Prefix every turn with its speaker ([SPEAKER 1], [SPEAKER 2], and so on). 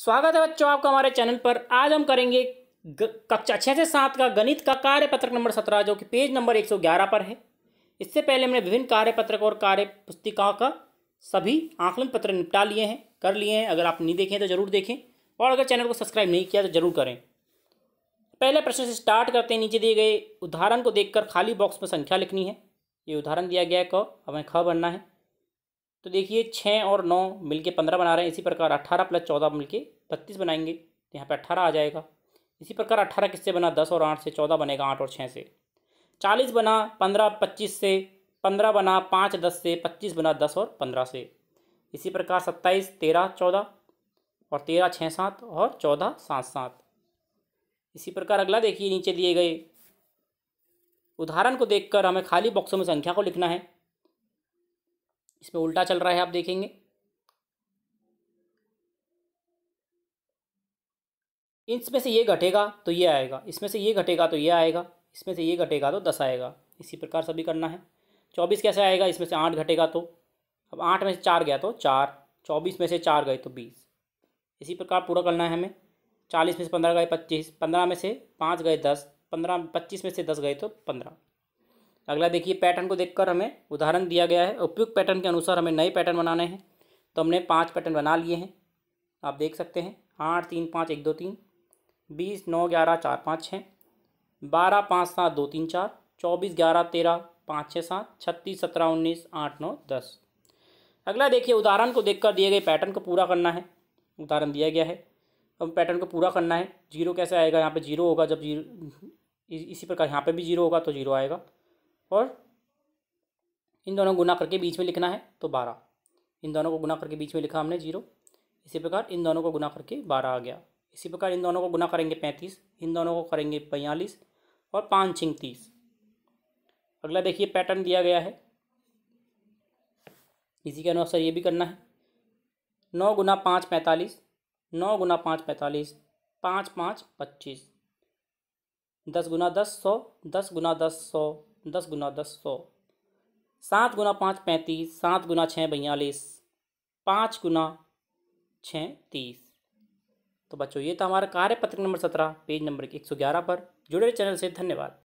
[SPEAKER 1] स्वागत है बच्चों आपका हमारे चैनल पर आज हम करेंगे कक्षा छः से सात का गणित का कार्य पत्रक नंबर सत्रह जो कि पेज नंबर एक सौ ग्यारह पर है इससे पहले हमने विभिन्न कार्य पत्रक और कार्य पुस्तिकाओं का सभी आंकलन पत्र निपटा लिए हैं कर लिए हैं अगर आप नहीं देखें तो ज़रूर देखें और अगर चैनल को सब्सक्राइब नहीं किया तो ज़रूर करें पहले प्रश्न से स्टार्ट करते हैं नीचे दिए गए उदाहरण को देखकर खाली बॉक्स में संख्या लिखनी है ये उदाहरण दिया गया है क हमें ख बनना है तो देखिए छः और नौ मिलके पंद्रह बना रहे हैं इसी प्रकार अट्ठारह प्लस चौदह मिलके बत्तीस बनाएंगे तो यहाँ पर अट्ठारह आ जाएगा इसी प्रकार अट्ठारह किससे बना दस और आठ से चौदह बनेगा आठ और छः से चालीस बना पंद्रह पच्चीस से पंद्रह बना पाँच दस से पच्चीस बना दस और पंद्रह से इसी प्रकार सत्ताईस तेरह चौदह और तेरह छः सात और चौदह सात सात इसी प्रकार अगला देखिए नीचे दिए गए उदाहरण को देखकर हमें खाली बॉक्सों में संख्या को लिखना है इसमें उल्टा चल रहा है आप देखेंगे इसमें से ये घटेगा तो ये आएगा इसमें से ये घटेगा तो ये आएगा इसमें से ये घटेगा तो दस आएगा इसी प्रकार सभी करना है चौबीस कैसे आएगा इसमें से आठ घटेगा तो अब आठ में से चार गया तो चार चौबीस में से चार गए तो बीस इसी प्रकार पूरा करना है हमें चालीस में से पंद्रह गए पच्चीस पंद्रह में से पाँच गए दस पंद्रह पच्चीस में से दस गए तो पंद्रह अगला देखिए पैटर्न को देखकर हमें उदाहरण दिया गया है उपयुक्त पैटर्न के अनुसार हमें नए पैटर्न बनाने हैं तो हमने पाँच पैटर्न बना लिए हैं आप देख सकते हैं आठ तीन पाँच एक दो तीन बीस नौ ग्यारह चार पाँच छः बारह पाँच सात दो तीन चार चौबीस ग्यारह तेरह पाँच छः सात छत्तीस सत्रह उन्नीस आठ नौ दस अगला देखिए उदाहरण को देखकर दिए गए पैटर्न को पूरा करना है उदाहरण दिया गया है अब पैटर्न को पूरा करना है जीरो कैसे आएगा यहाँ पे जीरो होगा जब जीरो इसी प्रकार यहाँ पे भी जीरो होगा तो जीरो आएगा और इन दोनों गुना करके बीच में लिखना है तो बारह इन दोनों को गुना करके बीच में लिखा हमने जीरो इसी प्रकार इन दोनों को गुना करके बारह आ गया इसी प्रकार इन दोनों को गुना करेंगे पैंतीस इन दोनों को करेंगे पैंतालीस और पाँच छिंतीस अगला देखिए पैटर्न दिया गया है इसी के अनुसार ये भी करना है नौ गुना पाँच पैंतालीस नौ गुना पाँच पैंतालीस पाँच पाँच पच्चीस दस गुना दस सौ दस गुना दस सौ दस गुना दस सौ सात गुना पाँच पैंतीस सात गुना छः बयालीस पाँच गुना छः तीस तो बच्चों ये था हमारा कार्यपत्र नंबर सत्रह पेज नंबर एक सौ ग्यारह पर जुड़े चैनल से धन्यवाद